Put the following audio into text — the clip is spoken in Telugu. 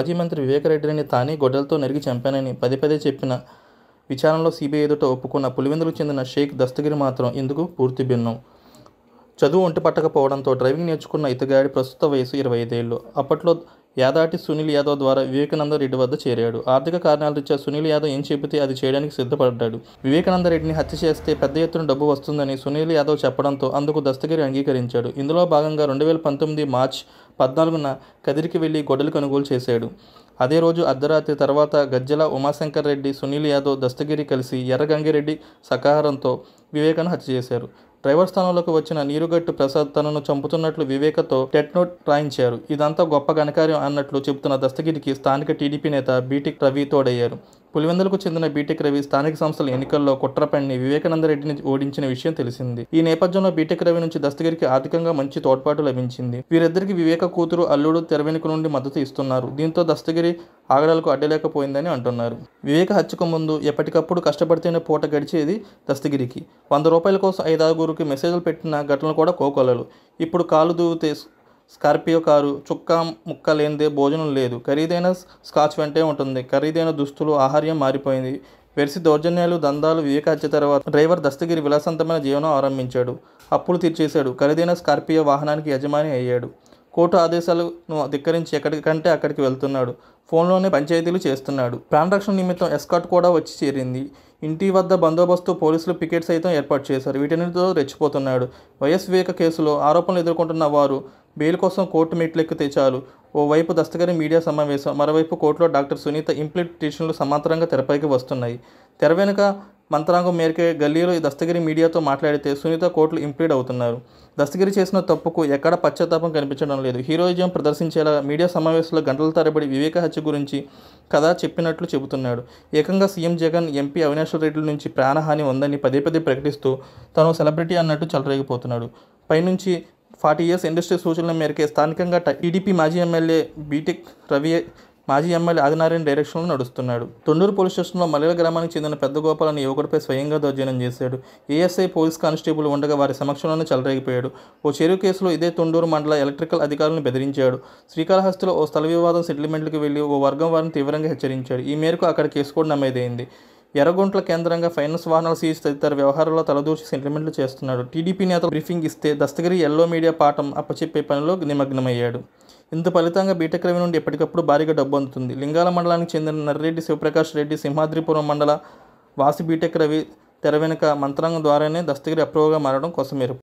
మాజీ మంత్రి వివేకరెడ్డిని తానే గొడ్డలతో నరిగి చంపానని పదే పదే చెప్పిన విచారణలో సిబిఐ ఎదుట ఒప్పుకున్న పులివెందుకు చెందిన షేక్ దస్తగిరి మాత్రం ఇందుకు పూర్తి భిన్నం చదువు ఒంటి పట్టకపోవడంతో డ్రైవింగ్ నేర్చుకున్న ఇతగాడి ప్రస్తుత వయసు ఇరవై ఐదేళ్ళు అప్పట్లో యాదాటి సునీల్ యాదవ్ ద్వారా వివేకానంద రెడ్డి వద్ద చేరాడు ఆర్థిక కారణాలు రీత్యా సునీల్ యాదవ్ ఏం చెబితే అది చేయడానికి సిద్ధపడ్డాడు వివేకానంద రెడ్డిని హత్య చేస్తే పెద్ద ఎత్తున డబ్బు వస్తుందని సునీల్ యాదవ్ చెప్పడంతో అందుకు దస్తగిరి అంగీకరించాడు ఇందులో భాగంగా రెండు వేల పంతొమ్మిది మార్చ్ పద్నాలుగున కదిరికి వెళ్లి గొడ్డలు కొనుగోలు చేశాడు అదే రోజు అర్ధరాత్రి తర్వాత గజ్జల ఉమాశంకర్ రెడ్డి సునీల్ యాదవ్ దస్తగిరి కలిసి ఎర్రగంగిరెడ్డి సకాహారంతో వివేకాను హత్య చేశారు డ్రైవర్ స్థానంలోకి వచ్చిన నీరుగట్టు ప్రసాద్ తనను చంపుతున్నట్లు వివేకతో నోట్ రాయించారు ఇదంతా గొప్ప ఘనకార్యం అన్నట్లు చెబుతున్న దస్తగిరికి స్థానిక టీడీపీ నేత బీటెక్ రవి తోడయ్యారు పులివెందులకు చెందిన బీటెక్ రవి స్థానిక సంస్థల ఎన్నికల్లో కుట్రపండి వివేకానందరెడ్డిని ఓడించిన విషయం తెలిసింది ఈ నేపథ్యంలో బీటెక్ రవి నుంచి దస్తగిరికి ఆర్థికంగా మంచి తోడ్పాటు లభించింది వీరిద్దరికి వివేక కూతురు అల్లుడు తెరవెనుక నుండి మద్దతు ఇస్తున్నారు దీంతో దస్తగిరి ఆగడాలకు అడ్డలేకపోయిందని అంటున్నారు వివేక హత్యకు ముందు ఎప్పటికప్పుడు కష్టపడితేనే పూట గడిచేది దస్తగిరికి వంద రూపాయల కోసం ఐదారుగురికి మెసేజ్లు పెట్టిన ఘటనలు కూడా కోకొలలు ఇప్పుడు కాలు దూవితే స్కార్పియో కారు చుక్క ముక్క లేనిదే భోజనం లేదు ఖరీదైన స్కాచ్ వెంటే ఉంటుంది ఖరీదైన దుస్తులు ఆహార్యం మారిపోయింది వెరిసి దౌర్జన్యాలు దందాలు వివేక హత్య తర్వాత డ్రైవర్ దస్తగిరి విలాసంతమైన జీవనం ఆరంభించాడు అప్పులు తీర్చేశాడు ఖరీదైన స్కార్పియో వాహనానికి యజమాని అయ్యాడు కోర్టు ఆదేశాలను ధిక్కరించి ఎక్కడికంటే అక్కడికి వెళ్తున్నాడు ఫోన్లోనే పంచాయతీలు చేస్తున్నాడు ప్రాణరక్షణ నిమిత్తం ఎస్కాట్ కూడా వచ్చి చేరింది ఇంటి వద్ద బందోబస్తు పోలీసులు పికెట్ సైతం ఏర్పాటు చేశారు వీటన్నిటితో రెచ్చిపోతున్నాడు వైఎస్ వివేక కేసులో ఆరోపణలు ఎదుర్కొంటున్న వారు బెయిల్ కోసం కోర్టు మెట్లెక్కితే చాలు ఓవైపు దస్తగరి మీడియా సమావేశం మరోవైపు కోర్టులో డాక్టర్ సునీత ఇంప్లీట్ పిటిషన్లు సమాంతరంగా తెరపైకి వస్తున్నాయి తెర వెనుక మంత్రాంగం మేరకే గల్లీలో దస్తగిరి మీడియాతో మాట్లాడితే సునీత కోట్లు ఇంప్లీడ్ అవుతున్నారు దస్తగిరి చేసిన తప్పుకు ఎక్కడ పశ్చాత్తాపం కనిపించడం లేదు హీరోయిజం ప్రదర్శించేలా మీడియా సమావేశంలో గంటల తరబడి వివేక హత్య గురించి కథ చెప్పినట్లు చెబుతున్నాడు ఏకంగా సీఎం జగన్ ఎంపీ అవినాష్ రెడ్డి నుంచి ప్రాణహాని ఉందని పదే పదే ప్రకటిస్తూ తను సెలబ్రిటీ అన్నట్టు చలరేగిపోతున్నాడు పైనుంచి ఫార్టీ ఇయర్స్ ఇండస్ట్రీ సూచనల మేరకే స్థానికంగా టీడీపీ మాజీ ఎమ్మెల్యే బీటెక్ రవి మాజీ ఎమ్మెల్యే ఆదినారాయణ డైరెక్షన్లో నడుస్తున్నాడు తొండూరు పోలీస్ స్టేషన్లో మల్లెల గ్రామానికి చెందిన పెద్ద గోపాల్ అనే యువకుడిపై స్వయంగా దౌర్జన్యం చేశాడు ఏఎస్ఐ పోలీస్ కానిస్టేబుల్ ఉండగా వారి సమక్షంలోనే చెలరేగిపోయాడు ఓ చెరువు కేసులో ఇదే తొండూరు మండల ఎలక్ట్రికల్ అధికారులను బెదిరించాడు శ్రీకాళహస్తిలో ఓ స్థల వివాదం సెటిల్మెంట్లకు వెళ్ళి ఓ వర్గం వారిని తీవ్రంగా హెచ్చరించాడు ఈ మేరకు అక్కడ కేసు కూడా నమ్మేదైంది ఎర్రగుంట్ల కేంద్రంగా ఫైనాన్స్ వాహనాలు సీజ్ తదితర వ్యవహారాల్లో తలదూర్చి సెంటిమెంట్లు చేస్తున్నాడు టీడీపీ నేతలు బ్రీఫింగ్ ఇస్తే దస్తగిరి ఎల్లో మీడియా పాఠం అప్పచెప్పే పనిలో నిమగ్నమయ్యాడు ఇందు ఫలితంగా బీటెక్ రవి నుండి ఎప్పటికప్పుడు భారీగా డబ్బు అందుతుంది లింగాల మండలానికి చెందిన నర్రెడ్డి శివప్రకాష్ రెడ్డి సింహాద్రిపురం మండల వాసి బీటెక్ రవి తెర వెనుక మంత్రాంగం ద్వారానే దస్తగిరి అప్రూవ్గా మారడం కోసం